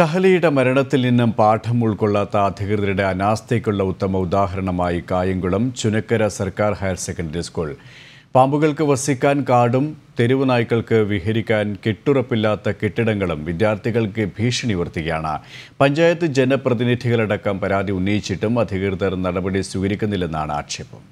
ഷഹലിയുടെ മരണത്തിൽ നിന്നും പാഠം ഉൾക്കൊള്ളാത്ത അധികൃതരുടെ അനാസ്ഥയ്ക്കുള്ള ഉത്തമ ഉദാഹരണമായി കായംകുളം ചുനക്കര സർക്കാർ ഹയർ സെക്കൻഡറി സ്കൂൾ പാമ്പുകൾക്ക് വസിക്കാൻ കാടും തെരുവു നായ്ക്കൾക്ക് വിഹരിക്കാൻ കെട്ടുറപ്പില്ലാത്ത കെട്ടിടങ്ങളും വിദ്യാർത്ഥികൾക്ക് ഭീഷണി ഉയർത്തുകയാണ് പഞ്ചായത്ത് ജനപ്രതിനിധികളടക്കം പരാതി ഉന്നയിച്ചിട്ടും അധികൃതർ നടപടി സ്വീകരിക്കുന്നില്ലെന്നാണ് ആക്ഷേപം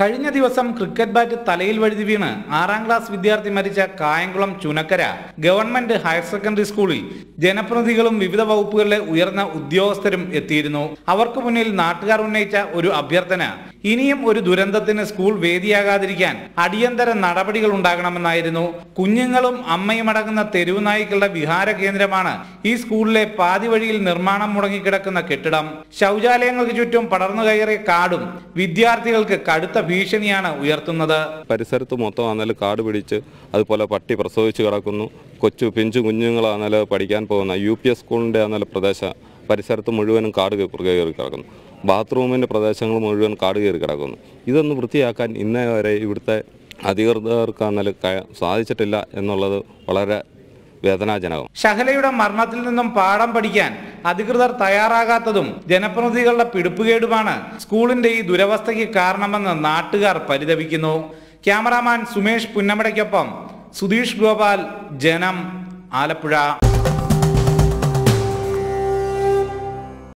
കഴിഞ്ഞ ദിവസം ക്രിക്കറ്റ് ബാറ്റ് തലയിൽ വഴുതി വീണ് ആറാം ക്ലാസ് വിദ്യാർത്ഥി മരിച്ച Kayamkulam Chunakkara government higher secondary സ്കൂളിൽ ജനപ്രതിനിധികളും വിവിധ വകുപ്പുകളിലെ ഉയർന്ന ഉദ്യോഗസ്ഥരും എത്തിയിരുന്നു അവർക്ക് മുന്നിൽ നാട്ടുകാർ ഉന്നയിച്ച ഒരു അഭ്യർത്ഥന ഇനിയും ഒരു ദുരന്തത്തിന് സ്കൂൾ വേദിയാകാതിരിക്കാൻ അടിയന്തര നടപടികൾ ഉണ്ടാകണമെന്നായിരുന്നു കുഞ്ഞുങ്ങളും അമ്മയും അടങ്ങുന്ന തെരുവുനായ്ക്കളുടെ വിഹാര കേന്ദ്രമാണ് ഈ സ്കൂളിലെ പാതി വഴിയിൽ നിർമ്മാണം മുടങ്ങിക്കിടക്കുന്ന കെട്ടിടം ശൗചാലയങ്ങൾക്ക് ചുറ്റും പടർന്നു കയറിയ കാടും വിദ്യാർത്ഥികൾക്ക് കടുത്ത ഭീഷണിയാണ് ഉയർത്തുന്നത് പരിസരത്ത് മൊത്തം ആണെങ്കിൽ കാട് പിടിച്ച് അതുപോലെ പട്ടി പ്രസവിച്ച് കിടക്കുന്നു കൊച്ചു പിഞ്ചു കുഞ്ഞുങ്ങളാണെങ്കിൽ പഠിക്കാൻ പോകുന്ന യു പി എസ് സ്കൂളിൻ്റെ ആണെങ്കിൽ പ്രദേശം പരിസരത്ത് മുഴുവനും കാട് കയറി കിടക്കുന്നു ബാത്റൂമിൻ്റെ പ്രദേശങ്ങൾ മുഴുവൻ കാട് കയറി കിടക്കുന്നു ഇതൊന്ന് വൃത്തിയാക്കാൻ ഇന്നേ വരെ ഇവിടുത്തെ അധികൃതർക്കാണെങ്കിൽ സാധിച്ചിട്ടില്ല എന്നുള്ളത് വളരെ വേദനാജനകം ഷഹലയുടെ മരണത്തിൽ നിന്നും പാഠം പഠിക്കാൻ അധികൃതർ തയ്യാറാകാത്തതും ജനപ്രതിനിധികളുടെ പിടിപ്പുകേടുമാണ് സ്കൂളിന്റെ ഈ ദുരവസ്ഥയ്ക്ക് കാരണമെന്ന് നാട്ടുകാർ പരിതപിക്കുന്നു ക്യാമറാമാൻ സുമേഷ് പുന്നമടയ്ക്കൊപ്പം സുധീഷ് ഗോപാൽ ജനം ആലപ്പുഴ